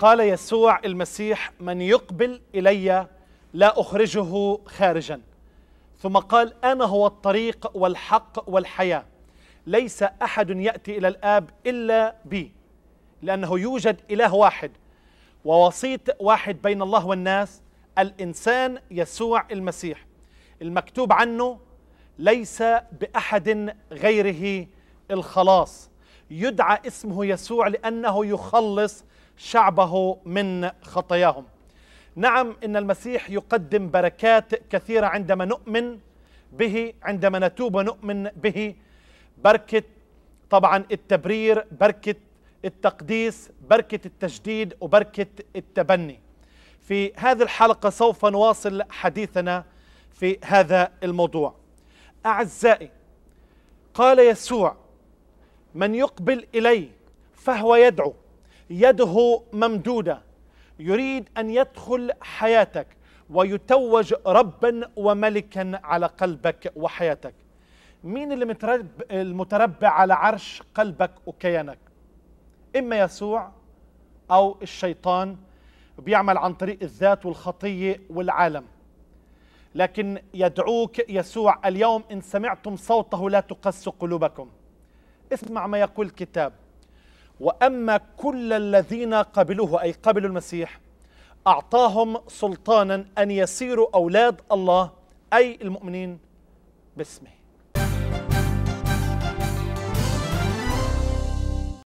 قال يسوع المسيح من يقبل الي لا اخرجه خارجا ثم قال انا هو الطريق والحق والحياه ليس احد ياتي الى الاب الا بي لانه يوجد اله واحد ووسيط واحد بين الله والناس الانسان يسوع المسيح المكتوب عنه ليس باحد غيره الخلاص يدعى اسمه يسوع لأنه يخلص شعبه من خطاياهم نعم إن المسيح يقدم بركات كثيرة عندما نؤمن به عندما نتوب ونؤمن به بركة طبعا التبرير بركة التقديس بركة التجديد وبركة التبني في هذه الحلقة سوف نواصل حديثنا في هذا الموضوع أعزائي قال يسوع من يقبل الي فهو يدعو يده ممدوده يريد ان يدخل حياتك ويتوج ربا وملكا على قلبك وحياتك مين اللي مترب المتربع على عرش قلبك وكيانك اما يسوع او الشيطان بيعمل عن طريق الذات والخطيه والعالم لكن يدعوك يسوع اليوم ان سمعتم صوته لا تقسوا قلوبكم اسمع ما يقول الكتاب وأما كل الذين قبلوه أي قبلوا المسيح أعطاهم سلطانا أن يصيروا أولاد الله أي المؤمنين باسمه